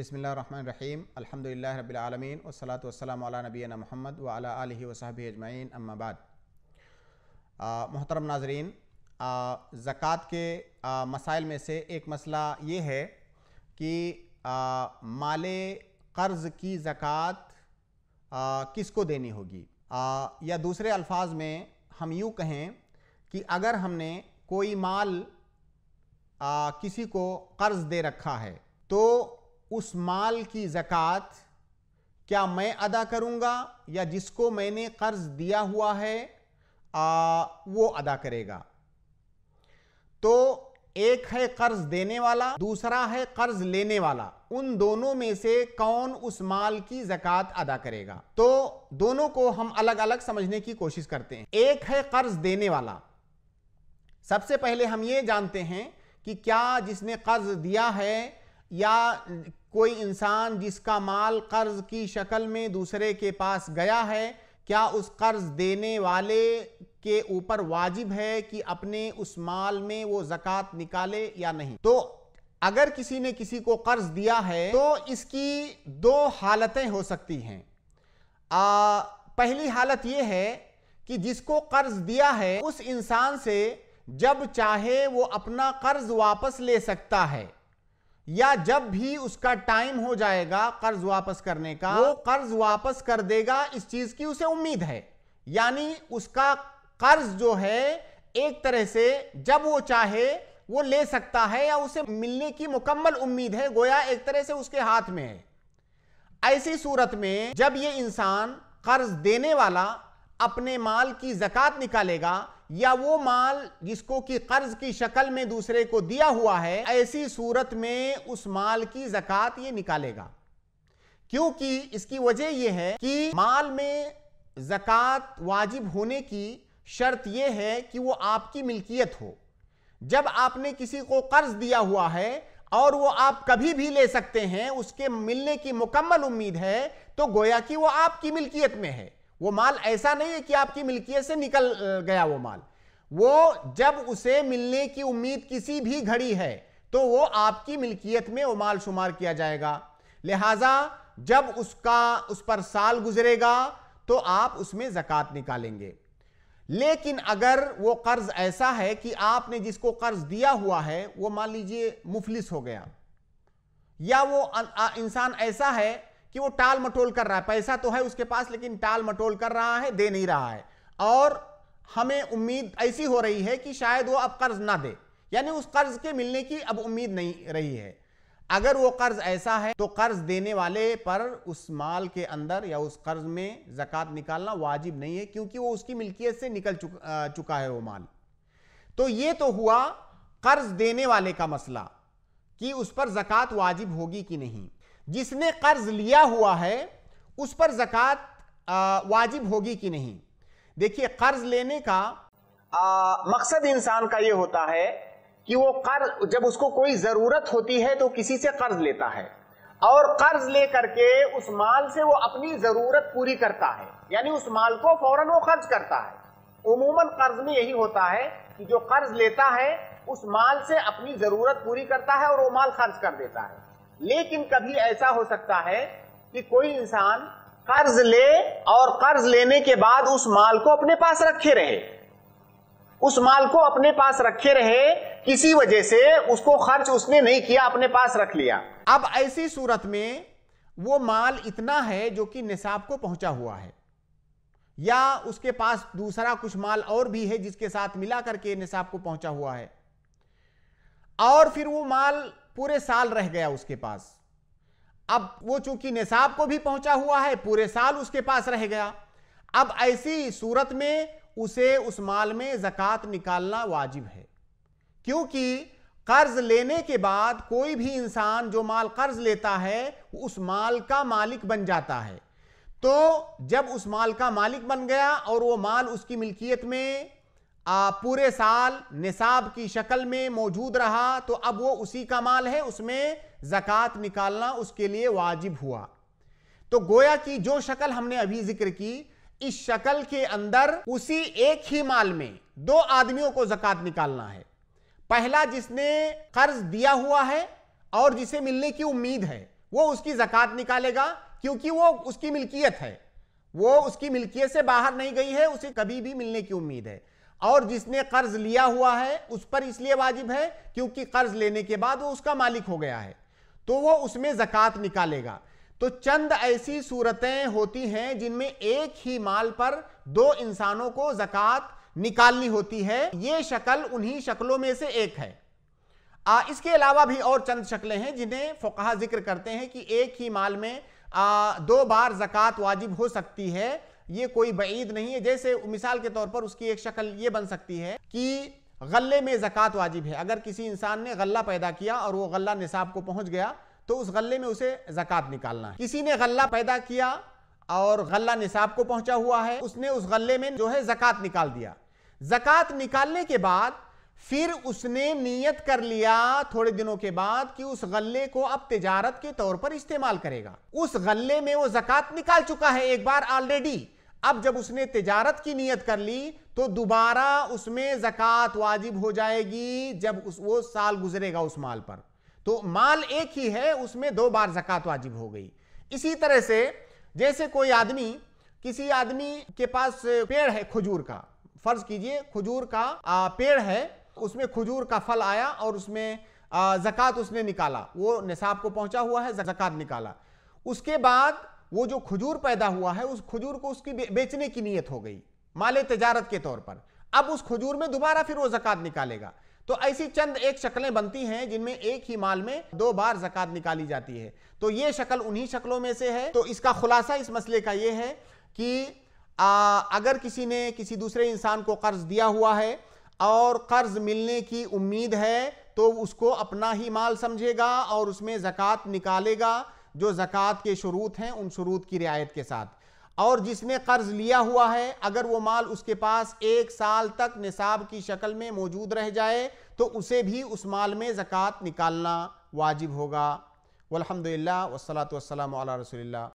बसमिल रहीम अल्हम्दुलिल्लाह रब्बिल आलमीन वसलात वसलाम अला नबीना मोहम्मद व अला आलि वसाबी अजमाइन अम्माबाद मोहतरम नाजरीन ज़क़़त के मसाइल में से एक मसला ये है कि uh, माल कर्ज़ की ज़क़़त uh, किस को देनी होगी आ, uh, या दूसरे अल्फाज में हम यूँ कहें कि अगर हमने कोई माल आ, किसी को कर्ज़ दे रखा है तो उस माल की ज़क़़त क्या मैं अदा करूँगा या जिसको मैंने कर्ज दिया हुआ है आ, वो अदा करेगा तो एक है कर्ज देने वाला दूसरा है कर्ज लेने वाला उन दोनों में से कौन उस माल की जक़ात अदा करेगा तो दोनों को हम अलग अलग समझने की कोशिश करते हैं एक है कर्ज देने वाला सबसे पहले हम ये जानते हैं कि क्या जिसने कर्ज दिया है या कोई इंसान जिसका माल कर्ज की शक्ल में दूसरे के पास गया है क्या उस कर्ज देने वाले के ऊपर वाजिब है कि अपने उस माल में वो जक़ात निकाले या नहीं तो अगर किसी ने किसी को कर्ज दिया है तो इसकी दो हालतें हो सकती हैं आ, पहली हालत ये है कि जिसको कर्ज दिया है उस इंसान से जब चाहे वो अपना कर्ज वापस ले सकता है या जब भी उसका टाइम हो जाएगा कर्ज वापस करने का वो कर्ज वापस कर देगा इस चीज की उसे उम्मीद है यानी उसका कर्ज जो है एक तरह से जब वो चाहे वो ले सकता है या उसे मिलने की मुकम्मल उम्मीद है गोया एक तरह से उसके हाथ में है ऐसी सूरत में जब ये इंसान कर्ज देने वाला अपने माल की जकत निकालेगा या वो माल जिसको कि कर्ज की शक्ल में दूसरे को दिया हुआ है ऐसी सूरत में उस माल की जक़ात ये निकालेगा क्योंकि इसकी वजह यह है कि माल में जक़ात वाजिब होने की शर्त यह है कि वो आपकी मिल्कियत हो जब आपने किसी को कर्ज दिया हुआ है और वो आप कभी भी ले सकते हैं उसके मिलने की मुकम्मल उम्मीद है तो गोया कि वो आपकी मिल्कियत में है वो माल ऐसा नहीं है कि आपकी मिल्कियत से निकल गया वो माल वो जब उसे मिलने की उम्मीद किसी भी घड़ी है तो वो आपकी मिल्कियत में वो माल शुमार किया जाएगा लिहाजा जब उसका उस पर साल गुजरेगा तो आप उसमें जक़ात निकालेंगे लेकिन अगर वो कर्ज़ ऐसा है कि आपने जिसको कर्ज़ दिया हुआ है वो मान लीजिए मुफलिस हो गया या वो इंसान ऐसा है कि वो टाल मटोल कर रहा है पैसा तो है उसके पास लेकिन टाल मटोल कर रहा है दे नहीं रहा है और हमें उम्मीद ऐसी हो रही है कि शायद वो अब कर्ज ना दे यानी उस कर्ज के मिलने की अब उम्मीद नहीं रही है अगर वो कर्ज ऐसा है तो कर्ज देने वाले पर उस माल के अंदर या उस कर्ज में जक़ात निकालना वाजिब नहीं है क्योंकि वो उसकी मिल्कियत से निकल चुक, चुका है वो माल तो ये तो हुआ कर्ज देने वाले का मसला कि उस पर जक़ात वाजिब होगी कि नहीं जिसने कर्ज लिया हुआ है उस पर जक़ात वाजिब होगी कि नहीं देखिए कर्ज लेने का आ, मकसद इंसान का ये होता है कि वो कर्ज जब उसको कोई ज़रूरत होती है तो किसी से कर्ज लेता है और कर्ज ले करके उस माल से वो अपनी ज़रूरत पूरी करता है यानी उस माल को फौरन वो खर्च करता है उमूमन कर्ज में यही होता है कि जो कर्ज लेता है उस माल से अपनी ज़रूरत पूरी करता है और वो माल खर्च कर देता है लेकिन कभी ऐसा हो सकता है कि कोई इंसान कर्ज ले और कर्ज लेने के बाद उस माल को अपने पास रखे रहे उस माल को अपने पास रखे रहे किसी वजह से उसको खर्च उसने नहीं किया अपने पास रख लिया अब ऐसी सूरत में वो माल इतना है जो कि निसाब को पहुंचा हुआ है या उसके पास दूसरा कुछ माल और भी है जिसके साथ मिला करके निसाब को पहुंचा हुआ है और फिर वो माल पूरे साल रह गया उसके पास अब वो चूंकि निसाब को भी पहुंचा हुआ है पूरे साल उसके पास रह गया अब ऐसी सूरत में उसे उस माल में जक़ात निकालना वाजिब है क्योंकि कर्ज लेने के बाद कोई भी इंसान जो माल कर्ज लेता है उस माल का मालिक बन जाता है तो जब उस माल का मालिक बन गया और वो माल उसकी मिल्कियत में आ, पूरे साल निसाब की शक्ल में मौजूद रहा तो अब वो उसी का माल है उसमें ज़क़़त निकालना उसके लिए वाजिब हुआ तो गोया की जो शक्ल हमने अभी जिक्र की इस शक्ल के अंदर उसी एक ही माल में दो आदमियों को ज़क़़त निकालना है पहला जिसने कर्ज दिया हुआ है और जिसे मिलने की उम्मीद है वो उसकी ज़क़़त निकालेगा क्योंकि वो उसकी मिल्कियत है वो उसकी मिल्कियत से बाहर नहीं गई है उसे कभी भी मिलने की उम्मीद है और जिसने कर्ज लिया हुआ है उस पर इसलिए वाजिब है क्योंकि कर्ज लेने के बाद वो उसका मालिक हो गया है तो वो उसमें जक़ात निकालेगा तो चंद ऐसी सूरतें होती हैं जिनमें एक ही माल पर दो इंसानों को जक़ात निकालनी होती है ये शक्ल उन्हीं शक्लों में से एक है आ, इसके अलावा भी और चंद शक्लें हैं जिन्हें फोकहा जिक्र करते हैं कि एक ही माल में आ, दो बार जक़ात वाजिब हो सकती है ये कोई बईद नहीं है जैसे मिसाल के तौर पर उसकी एक शक्ल ये बन सकती है कि गले में ज़क़़त वाजिब है अगर किसी इंसान ने गला पैदा किया और वो गला निसाब को पहुंच गया तो उस गले में उसे ज़क़़त निकालना है किसी ने गला पैदा किया और गला निसाब को पहुंचा हुआ है उसने उस गले में जो है ज़क़़त निकाल दिया ज़क़़त निकालने के बाद फिर उसने नीयत कर लिया थोड़े दिनों के बाद कि उस गले को अब तिजारत के तौर पर इस्तेमाल करेगा उस गले में वो ज़क़़त निकाल चुका है एक बार ऑलरेडी अब जब उसने तिजारत की नीयत कर ली तो दोबारा उसमें जकत वाजिब हो जाएगी जब उस वो साल गुजरेगा उस माल पर तो माल एक ही है उसमें दो बार जकत वाजिब हो गई इसी तरह से जैसे कोई आदमी किसी आदमी के पास पेड़ है खजूर का फर्ज कीजिए खजूर का पेड़ है उसमें खजूर का फल आया और उसमें जकत उसने निकाला वो निसाब को पहुंचा हुआ है जकत निकाला उसके बाद वो जो खजूर पैदा हुआ है उस खजूर को उसकी बेचने की नीयत हो गई माले तजारत के तौर पर अब उस खजूर में दोबारा फिर वो जक़ात निकालेगा तो ऐसी चंद एक शक्लें बनती हैं जिनमें एक ही माल में दो बार जक़ात निकाली जाती है तो ये शक्ल उन्हीं शक्लों में से है तो इसका खुलासा इस मसले का ये है कि आ, अगर किसी ने किसी दूसरे इंसान को कर्ज दिया हुआ है और कर्ज मिलने की उम्मीद है तो उसको अपना ही माल समझेगा और उसमें जक़ात निकालेगा जो ज़क़़त के शरूत हैं उन शरूत की रियायत के साथ और जिसने कर्ज लिया हुआ है अगर वो माल उसके पास एक साल तक निसाब की शक्ल में मौजूद रह जाए तो उसे भी उस माल में ज़क़़त निकालना वाजिब होगा वलहमदिल्ला वसलात वसलम रसोल्ला